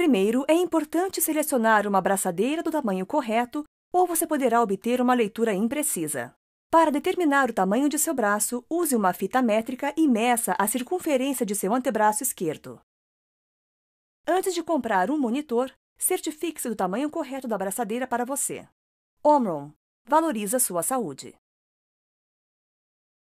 Primeiro, é importante selecionar uma abraçadeira do tamanho correto ou você poderá obter uma leitura imprecisa. Para determinar o tamanho de seu braço, use uma fita métrica e meça a circunferência de seu antebraço esquerdo. Antes de comprar um monitor, certifique-se do tamanho correto da abraçadeira para você. Omron valoriza sua saúde.